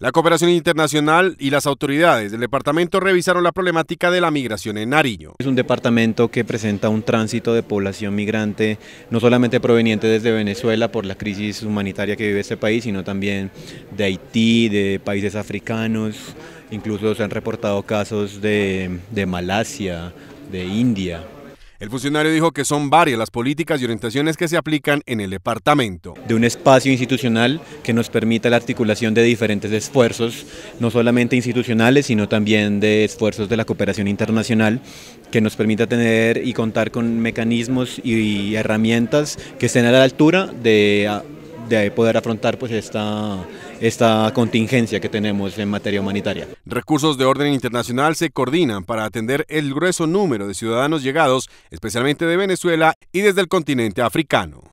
La cooperación internacional y las autoridades del departamento revisaron la problemática de la migración en Nariño. Es un departamento que presenta un tránsito de población migrante, no solamente proveniente desde Venezuela por la crisis humanitaria que vive este país, sino también de Haití, de países africanos, incluso se han reportado casos de, de Malasia, de India. El funcionario dijo que son varias las políticas y orientaciones que se aplican en el departamento. De un espacio institucional que nos permita la articulación de diferentes esfuerzos, no solamente institucionales, sino también de esfuerzos de la cooperación internacional, que nos permita tener y contar con mecanismos y herramientas que estén a la altura de ah, de poder afrontar pues esta, esta contingencia que tenemos en materia humanitaria. Recursos de orden internacional se coordinan para atender el grueso número de ciudadanos llegados, especialmente de Venezuela y desde el continente africano.